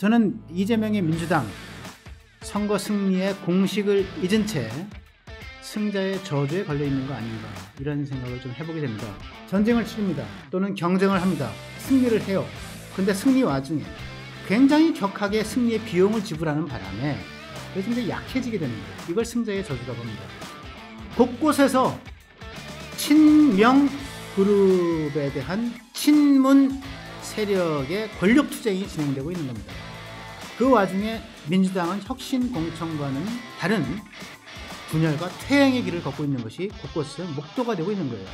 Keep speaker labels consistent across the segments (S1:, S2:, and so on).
S1: 저는 이재명의 민주당 선거 승리의 공식을 잊은 채 승자의 저주에 걸려 있는 거 아닌가 이런 생각을 좀 해보게 됩니다. 전쟁을 치릅니다. 또는 경쟁을 합니다. 승리를 해요. 근데 승리 와중에 굉장히 격하게 승리의 비용을 지불하는 바람에 그래서 이제 약해지게 되는 거 이걸 승자의 저주라고 봅니다 곳곳에서 친명 그룹에 대한 친문 세력의 권력 투쟁이 진행되고 있는 겁니다. 그 와중에 민주당은 혁신 공천과는 다른 분열과 퇴행의 길을 걷고 있는 것이 곳곳에 목도가 되고 있는 거예요.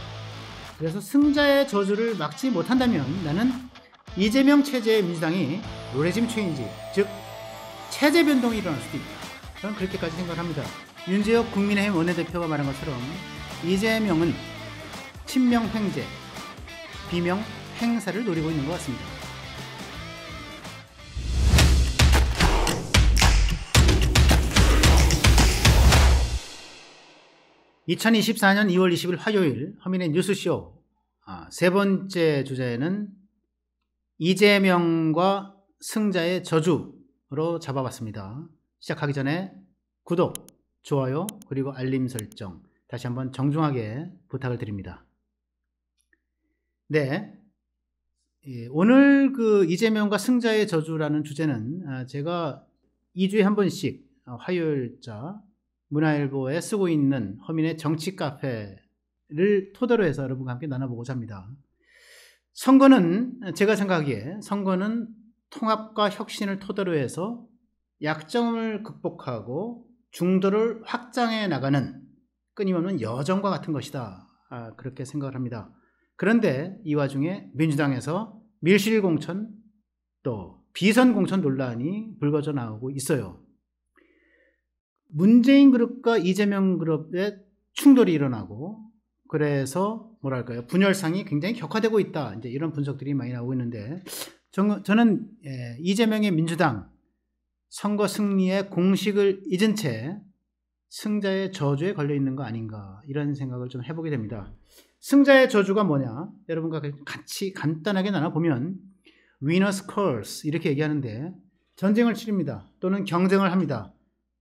S1: 그래서 승자의 저주를 막지 못한다면 나는 이재명 체제의 민주당이 노래짐 체인지, 즉 체제 변동이 일어날 수도 있다. 저는 그렇게까지 생각합니다. 윤재혁 국민의힘 원내대표가 말한 것처럼 이재명은 친명 횡재, 비명 행사를 노리고 있는 것 같습니다. 2024년 2월 20일 화요일 허민의 뉴스쇼 아, 세 번째 주제는 이재명과 승자의 저주로 잡아봤습니다. 시작하기 전에 구독, 좋아요, 그리고 알림 설정 다시 한번 정중하게 부탁을 드립니다. 네. 예, 오늘 그 이재명과 승자의 저주라는 주제는 아, 제가 2주에 한 번씩 아, 화요일자 문화일보에 쓰고 있는 허민의 정치 카페를 토대로 해서 여러분과 함께 나눠보고자 합니다. 선거는 제가 생각하기에 선거는 통합과 혁신을 토대로 해서 약점을 극복하고 중도를 확장해 나가는 끊임없는 여정과 같은 것이다. 아, 그렇게 생각을 합니다. 그런데 이 와중에 민주당에서 밀실공천 또 비선공천 논란이 불거져 나오고 있어요. 문재인 그룹과 이재명 그룹의 충돌이 일어나고 그래서 뭐랄까요 분열상이 굉장히 격화되고 있다 이제 이런 분석들이 많이 나오고 있는데 저는 예, 이재명의 민주당 선거 승리의 공식을 잊은 채 승자의 저주에 걸려 있는 거 아닌가 이런 생각을 좀 해보게 됩니다. 승자의 저주가 뭐냐 여러분과 같이 간단하게 나눠 보면 위너스 n 스 이렇게 얘기하는데 전쟁을 치릅니다 또는 경쟁을 합니다.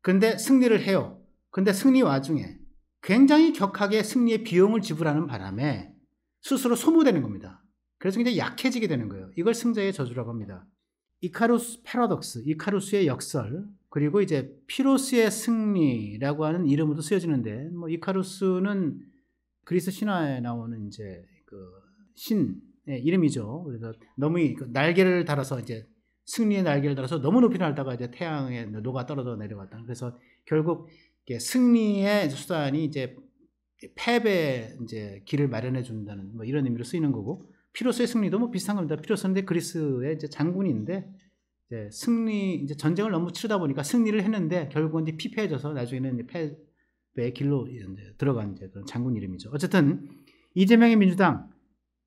S1: 근데 승리를 해요. 근데 승리 와중에 굉장히 격하게 승리의 비용을 지불하는 바람에 스스로 소모되는 겁니다. 그래서 굉장히 약해지게 되는 거예요. 이걸 승자의 저주라고 합니다. 이카루스 패러독스, 이카루스의 역설, 그리고 이제 피로스의 승리라고 하는 이름으로 쓰여지는데, 뭐 이카루스는 그리스 신화에 나오는 이제 그 신의 예, 이름이죠. 그래서 너무 그 날개를 달아서 이제 승리의 날개를 달아서 너무 높이 날다가 이제 태양에 녹아 떨어져 내려갔다. 그래서 결국 승리의 수단이 이제 패배 이제 길을 마련해 준다는 뭐 이런 의미로 쓰이는 거고 피로스의 승리도 뭐 비슷한 겁니다. 피로스는 그리스의 이제 장군인데 이제 승리 이제 전쟁을 너무 치르다 보니까 승리를 했는데 결국은 이제 피폐해져서 나중에는 이제 패배의 길로 이제 들어간 이제 그런 장군 이름이죠. 어쨌든 이재명의 민주당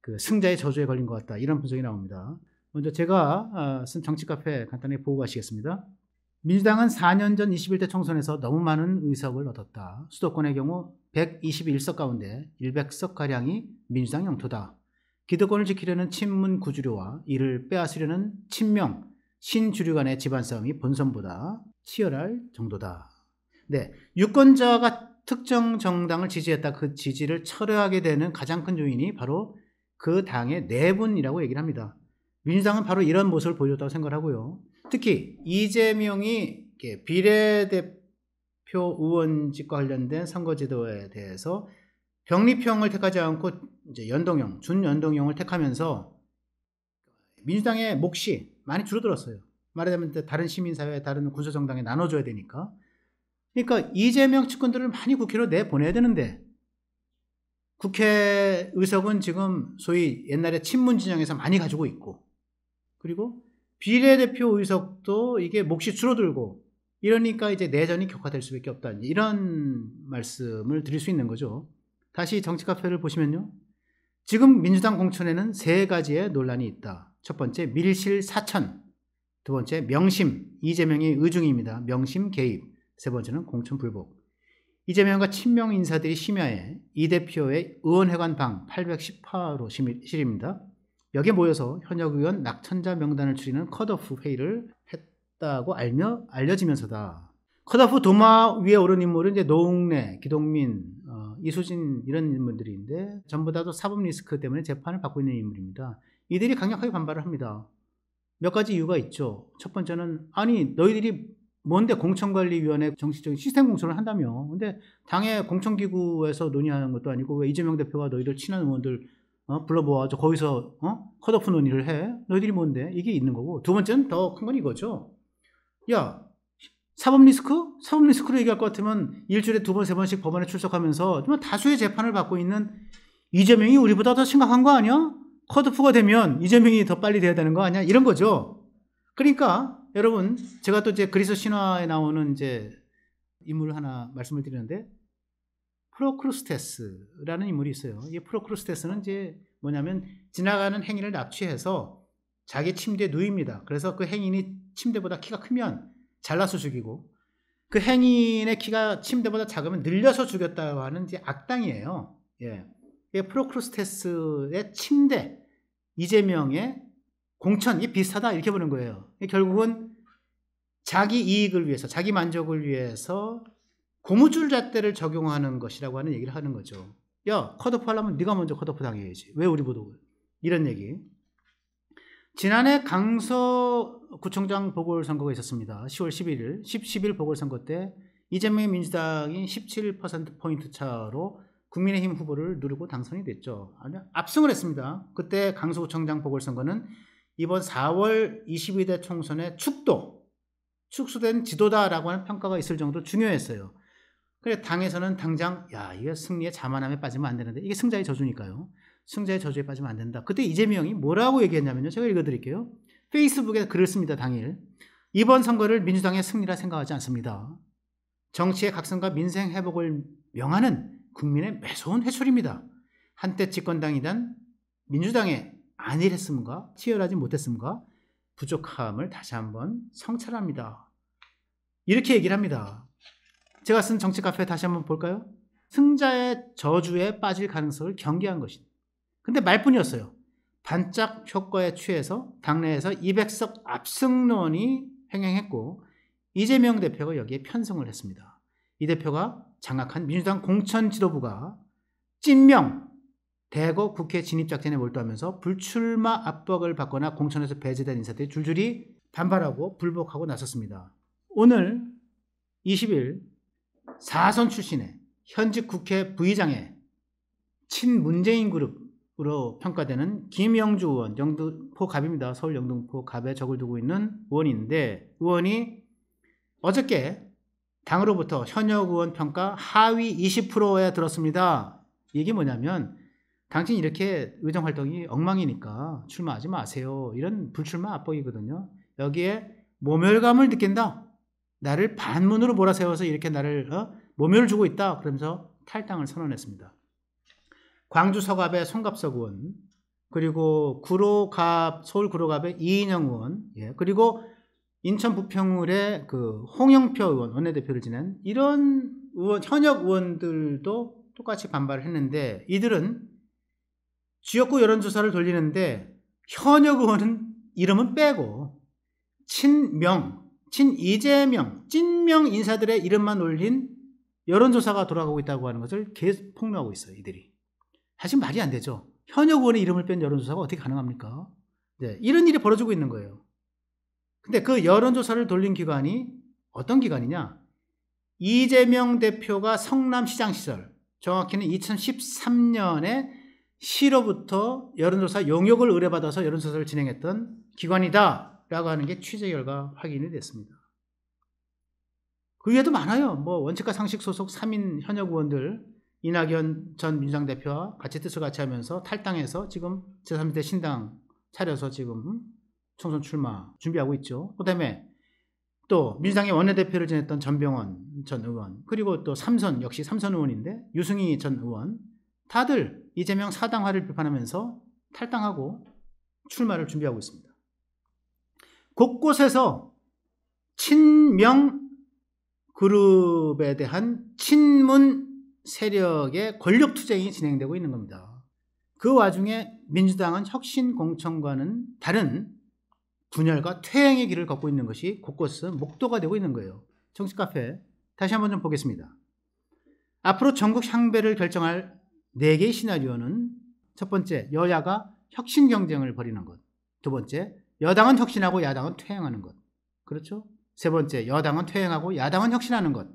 S1: 그 승자의 저주에 걸린 것 같다 이런 분석이 나옵니다. 먼저 제가 어, 쓴 정치카페 간단히 보고 가시겠습니다. 민주당은 4년 전 21대 총선에서 너무 많은 의석을 얻었다. 수도권의 경우 121석 가운데 100석가량이 민주당 영토다. 기득권을 지키려는 친문 구주류와 이를 빼앗으려는 친명, 신주류 간의 집안 싸움이 본선보다 치열할 정도다. 네. 유권자가 특정 정당을 지지했다. 그 지지를 철회하게 되는 가장 큰 요인이 바로 그 당의 내분이라고 얘기를 합니다. 민주당은 바로 이런 모습을 보여줬다고 생각하고요. 을 특히 이재명이 비례대표 의원직과 관련된 선거제도에 대해서 병립형을 택하지 않고 이제 연동형, 준연동형을 택하면서 민주당의 몫이 많이 줄어들었어요. 말하자면 다른 시민사회, 다른 군소정당에 나눠줘야 되니까. 그러니까 이재명 측근들을 많이 국회로 내보내야 되는데 국회 의석은 지금 소위 옛날에 친문 진영에서 많이 가지고 있고 그리고 비례대표 의석도 이게 몫이 줄어들고 이러니까 이제 내전이 격화될 수밖에 없다. 이런 말씀을 드릴 수 있는 거죠. 다시 정치카페를 보시면요. 지금 민주당 공천에는 세 가지의 논란이 있다. 첫 번째 밀실 사천, 두 번째 명심, 이재명의 의중입니다. 명심 개입, 세 번째는 공천 불복. 이재명과 친명 인사들이 심야에 이 대표의 의원회관 방8 1 8호 실입니다. 여기에 모여서 현역 의원 낙천자 명단을 추리는 컷오프 회의를 했다고 알며 알려지면서다. 컷오프 도마 위에 오른 인물은 이제 노웅래, 기동민, 어, 이수진 이런 인물들인데 전부 다 사법 리스크 때문에 재판을 받고 있는 인물입니다. 이들이 강력하게 반발을 합니다. 몇 가지 이유가 있죠. 첫 번째는 아니 너희들이 뭔데 공천관리위원회 정치적인 시스템 공천을 한다며. 근데 당의 공천기구에서 논의하는 것도 아니고 왜 이재명 대표가 너희들 친한 의원들 어? 불러모아서 거기서 어? 컷오프 논의를 해. 너희들이 뭔데? 이게 있는 거고 두 번째는 더 큰 건 이거죠. 야 사법 리스크? 사법 리스크로 얘기할 것 같으면 일주일에 두 번, 세 번씩 법원에 출석하면서 다수의 재판을 받고 있는 이재명이 우리보다 더 심각한 거 아니야? 컷오프가 되면 이재명이 더 빨리 돼야 되는 거 아니야? 이런 거죠. 그러니까 여러분 제가 또 이제 그리스 신화에 나오는 이제 인물 하나 말씀을 드리는데 프로크루스테스라는 인물이 있어요. 이 프로크루스테스는 이제 뭐냐면 지나가는 행인을 납치해서 자기 침대에 누입니다. 그래서 그 행인이 침대보다 키가 크면 잘라서 죽이고 그 행인의 키가 침대보다 작으면 늘려서 죽였다고 하는 이제 악당이에요. 예. 프로크루스테스의 침대, 이재명의 공천, 이 비슷하다 이렇게 보는 거예요. 결국은 자기 이익을 위해서, 자기 만족을 위해서 고무줄 잣대를 적용하는 것이라고 하는 얘기를 하는 거죠. 야, 컷오프 하려면 네가 먼저 컷오프 당해야지. 왜 우리 보도 이런 얘기. 지난해 강서 구청장 보궐선거가 있었습니다. 10월 11일, 10, 11 보궐선거 때 이재명 민주당이 17%포인트 차로 국민의힘 후보를 누르고 당선이 됐죠. 아니, 압승을 했습니다. 그때 강서구청장 보궐선거는 이번 4월 22대 총선의 축도, 축소된 지도다라고 하는 평가가 있을 정도 중요했어요. 그래서 당에서는 당장 야 이게 승리의 자만함에 빠지면 안 되는데 이게 승자의 저주니까요. 승자의 저주에 빠지면 안 된다. 그때 이재명이 뭐라고 얘기했냐면요. 제가 읽어드릴게요. 페이스북에 글을 씁니다. 당일 이번 선거를 민주당의 승리라 생각하지 않습니다. 정치의 각성과 민생 회복을 명하는 국민의 매서운 해출입니다. 한때 집권당이던 민주당의 안일했음과 치열하지 못했음과 부족함을 다시 한번 성찰합니다. 이렇게 얘기를 합니다. 제가 쓴 정치 카페 다시 한번 볼까요? 승자의 저주에 빠질 가능성을 경계한 것이다 근데 말뿐이었어요. 반짝 효과에 취해서 당내에서 200석 압승론이 횡행했고 이재명 대표가 여기에 편성을 했습니다. 이 대표가 장악한 민주당 공천 지도부가 찐명 대거 국회 진입 작전에 몰두하면서 불출마 압박을 받거나 공천에서 배제된 인사들이 줄줄이 반발하고 불복하고 나섰습니다. 오늘 20일 사선 출신의 현직 국회 부의장의 친문재인 그룹으로 평가되는 김영주 의원, 영등포 갑입니다. 서울 영등포 갑에 적을 두고 있는 의원인데 의원이 어저께 당으로부터 현역 의원 평가 하위 20%에 들었습니다. 이게 뭐냐면 당신 이렇게 의정 활동이 엉망이니까 출마하지 마세요. 이런 불출마 압박이거든요. 여기에 모멸감을 느낀다. 나를 반문으로 몰아세워서 이렇게 나를 어? 모멸을 주고 있다. 그러면서 탈당을 선언했습니다. 광주 서갑의 송갑석 의원, 그리고 구로갑 서울 구로갑의 이인영 의원, 예, 그리고 인천 부평울의 그 홍영표 의원 원내대표를 지낸 이런 의원 현역 의원들도 똑같이 반발을 했는데 이들은 지역구 여론조사를 돌리는데 현역 의원은 이름은 빼고 친명 친 이재명, 찐명 인사들의 이름만 올린 여론조사가 돌아가고 있다고 하는 것을 계속 폭로하고 있어요, 이들이. 사실 말이 안 되죠. 현역 의원의 이름을 뺀 여론조사가 어떻게 가능합니까? 네, 이런 일이 벌어지고 있는 거예요. 근데 그 여론조사를 돌린 기관이 어떤 기관이냐? 이재명 대표가 성남시장 시절, 정확히는 2013년에 시로부터 여론조사 용역을 의뢰받아서 여론조사를 진행했던 기관이다. 라고 하는 게 취재 결과 확인이 됐습니다. 그 외에도 많아요. 뭐 원칙과 상식 소속 3인 현역 의원들 이낙연 전 민주당 대표와 같이 뜻을 같이 하면서 탈당해서 지금 제3대 신당 차려서 지금 음, 총선 출마 준비하고 있죠. 그 다음에 또 민주당의 원내대표를 지냈던 전병원 전 의원 그리고 또 삼선 역시 삼선 의원인데 유승희 전 의원 다들 이재명 사당화를 비판하면서 탈당하고 출마를 준비하고 있습니다. 곳곳에서 친명 그룹에 대한 친문 세력의 권력 투쟁이 진행되고 있는 겁니다. 그 와중에 민주당은 혁신 공천과는 다른 분열과 퇴행의 길을 걷고 있는 것이 곳곳은 목도가 되고 있는 거예요. 정치 카페 다시 한 번 좀 보겠습니다. 앞으로 전국 향배를 결정할 4개의 시나리오는 첫 번째, 여야가 혁신 경쟁을 벌이는 것. 두 번째, 여당은 혁신하고 야당은 퇴행하는 것. 그렇죠? 세 번째, 여당은 퇴행하고 야당은 혁신하는 것.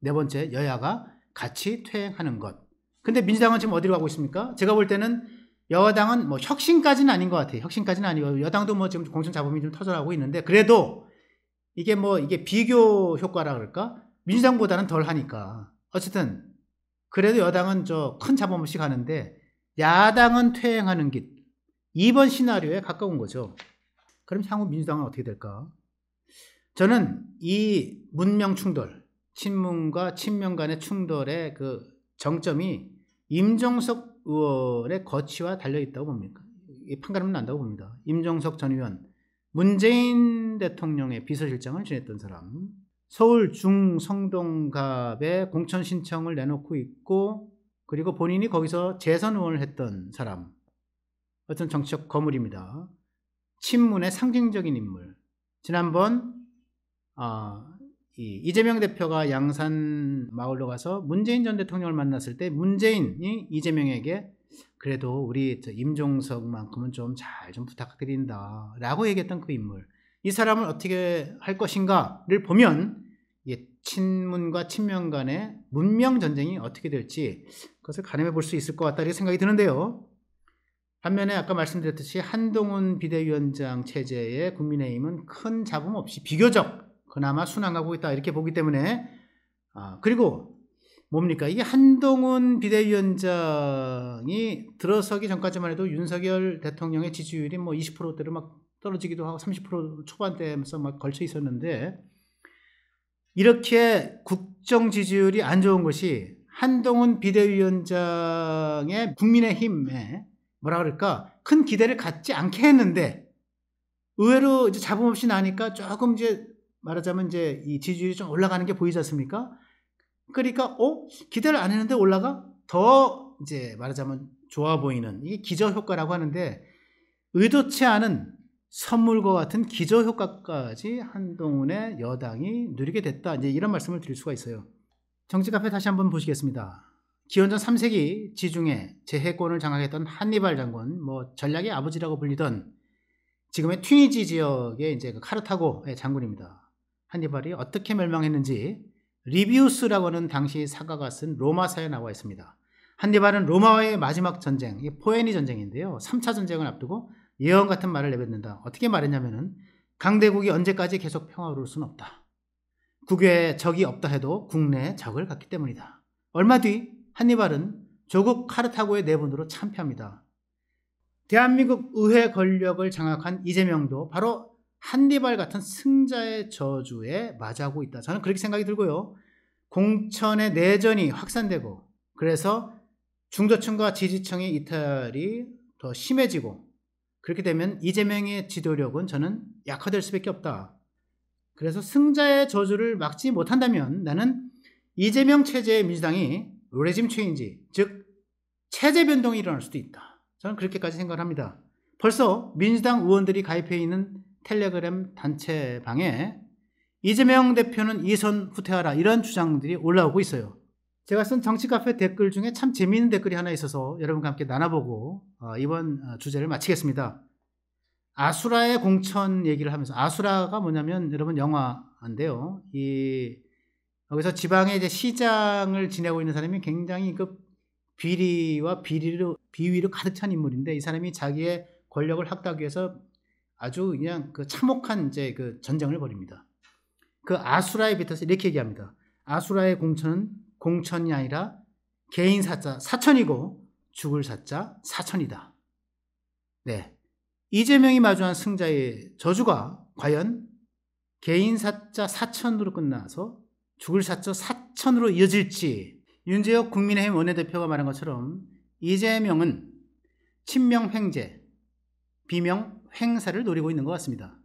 S1: 네 번째, 여야가 같이 퇴행하는 것. 근데 민주당은 지금 어디로 가고 있습니까? 제가 볼 때는 여당은 뭐 혁신까지는 아닌 것 같아요. 혁신까지는 아니고 여당도 뭐 지금 공천 잡음이 좀 터져나오고 있는데 그래도 이게 뭐 이게 비교 효과라 그럴까? 민주당보다는 덜 하니까. 어쨌든 그래도 여당은 저 큰 잡음 없이 가는데 야당은 퇴행하는 길. 이번 시나리오에 가까운 거죠. 그럼 향후 민주당은 어떻게 될까? 저는 이 문명 충돌, 친문과 친명 간의 충돌의 그 정점이 임종석 의원의 거취와 달려있다고 봅니까? 판가름 난다고 봅니다. 임종석 전 의원, 문재인 대통령의 비서실장을 지냈던 사람, 서울 중성동갑에 공천 신청을 내놓고 있고 그리고 본인이 거기서 재선 의원을 했던 사람 어떤 정치적 거물입니다. 친문의 상징적인 인물. 지난번 어, 이재명 대표가 양산 마을로 가서 문재인 전 대통령을 만났을 때 문재인이 이재명에게 그래도 우리 임종석만큼은 좀 잘좀 좀 부탁드린다 라고 얘기했던 그 인물 이 사람을 어떻게 할 것인가를 보면 이 친문과 친명 간의 문명 전쟁이 어떻게 될지 그것을 가늠해 볼 수 있을 것 같다 이렇게 생각이 드는데요 반면에 아까 말씀드렸듯이 한동훈 비대위원장 체제에 국민의힘은 큰 잡음 없이 비교적 그나마 순항하고 있다 이렇게 보기 때문에 아 그리고 뭡니까 이게 한동훈 비대위원장이 들어서기 전까지만 해도 윤석열 대통령의 지지율이 뭐 20%대로 막 떨어지기도 하고 30% 초반대에서 막 걸쳐 있었는데 이렇게 국정 지지율이 안 좋은 것이 한동훈 비대위원장의 국민의힘에 뭐라 그럴까 큰 기대를 갖지 않게 했는데 의외로 이제 잡음 없이 나니까 조금 이제 말하자면 이제 이 지지율이 좀 올라가는 게 보이지 않습니까? 그러니까 어 기대를 안 했는데 올라가 더 이제 말하자면 좋아 보이는 이게 기저 효과라고 하는데 의도치 않은 선물과 같은 기저 효과까지 한동훈의 여당이 누리게 됐다 이제 이런 말씀을 드릴 수가 있어요. 정치 카페 다시 한번 보시겠습니다. 기원전 3세기 지중해 제해권을 장악했던 한니발 장군, 뭐 전략의 아버지라고 불리던 지금의 튀니지 지역의 이제 그 카르타고의 장군입니다. 한니발이 어떻게 멸망했는지 리비우스라고 하는 당시 사가가 쓴 로마사에 나와 있습니다. 한니발은 로마와의 마지막 전쟁, 포에니 전쟁인데요. 3차 전쟁을 앞두고 예언 같은 말을 내뱉는다. 어떻게 말했냐면은 강대국이 언제까지 계속 평화로울 수는 없다. 국외에 적이 없다 해도 국내에 적을 갖기 때문이다. 얼마 뒤 한니발은 조국 카르타고의 내분으로 참패합니다. 대한민국 의회 권력을 장악한 이재명도 바로 한니발 같은 승자의 저주에 맞이하고 있다. 저는 그렇게 생각이 들고요. 공천의 내전이 확산되고 그래서 중도층과 지지층의 이탈이 더 심해지고 그렇게 되면 이재명의 지도력은 저는 약화될 수밖에 없다. 그래서 승자의 저주를 막지 못한다면 나는 이재명 체제의 민주당이 레짐 체인지, 즉 체제 변동이 일어날 수도 있다. 저는 그렇게까지 생각을 합니다. 벌써 민주당 의원들이 가입해 있는 텔레그램 단체방에 이재명 대표는 이선 후퇴하라 이런 주장들이 올라오고 있어요. 제가 쓴 정치카페 댓글 중에 참 재미있는 댓글이 하나 있어서 여러분과 함께 나눠보고 어, 이번 어, 주제를 마치겠습니다. 아수라의 공천 얘기를 하면서 아수라가 뭐냐면 여러분 영화인데요. 이 그래서 지방에 이제 시장을 지내고 있는 사람이 굉장히 그 비리와 비리로 비위로 가득 찬 인물인데 이 사람이 자기의 권력을 확보하기 위해서 아주 그냥 그 참혹한 이제 그 전쟁을 벌입니다. 그 아수라에 비해서 이렇게 얘기합니다. 아수라의 공천은 공천이 아니라 개인 사자 사천이고 죽을 사자 사천이다. 네. 이재명이 마주한 승자의 저주가 과연 개인 사자 사천으로 끝나서 죽을 사처 사천으로 이어질지 윤재혁 국민의힘 원내대표가 말한 것처럼 이재명은 친명 횡재, 비명 횡사를 노리고 있는 것 같습니다.